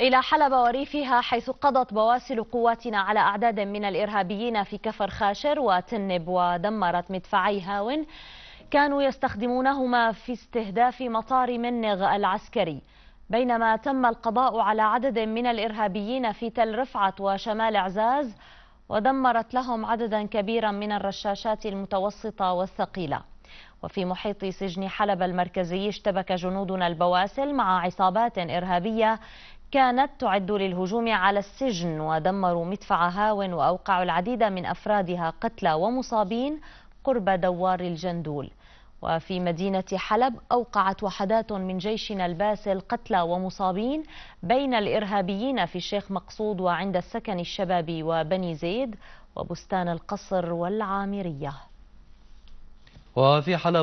إلى حلب وريفها حيث قضت بواسل قواتنا على أعداد من الإرهابيين في كفر خاشر وتنب ودمرت مدفعي هاون كانوا يستخدمونهما في استهداف مطار منغ العسكري بينما تم القضاء على عدد من الإرهابيين في تل رفعت وشمال عزاز ودمرت لهم عددا كبيرا من الرشاشات المتوسطة والثقيلة وفي محيط سجن حلب المركزي اشتبك جنودنا البواسل مع عصابات إرهابية كانت تعد للهجوم على السجن ودمروا مدفع هاون وأوقعوا العديد من أفرادها قتلى ومصابين قرب دوار الجندول وفي مدينة حلب أوقعت وحدات من جيشنا الباسل قتلى ومصابين بين الإرهابيين في الشيخ مقصود وعند السكن الشبابي وبني زيد وبستان القصر والعامرية وفي حلب